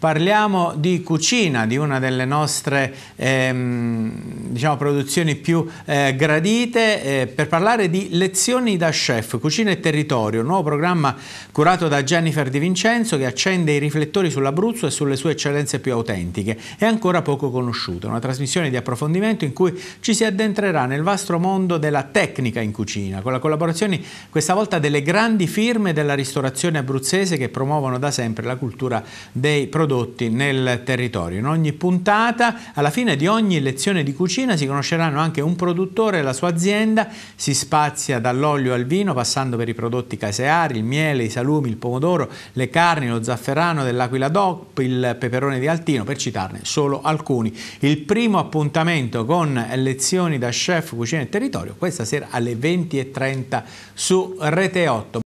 Parliamo di cucina, di una delle nostre ehm, diciamo, produzioni più eh, gradite, eh, per parlare di Lezioni da Chef, Cucina e Territorio, un nuovo programma curato da Jennifer Di Vincenzo che accende i riflettori sull'Abruzzo e sulle sue eccellenze più autentiche e ancora poco conosciute. Una trasmissione di approfondimento in cui ci si addentrerà nel vasto mondo della tecnica in cucina, con la collaborazione questa volta delle grandi firme della ristorazione abruzzese che promuovono da sempre la cultura dei produttori prodotti nel territorio. In ogni puntata, alla fine di ogni lezione di cucina, si conosceranno anche un produttore e la sua azienda. Si spazia dall'olio al vino, passando per i prodotti caseari, il miele, i salumi, il pomodoro, le carni, lo zafferano dell'Aquila DOP, il peperone di Altino, per citarne solo alcuni. Il primo appuntamento con lezioni da chef, cucina e territorio, questa sera alle 20.30 su Rete 8.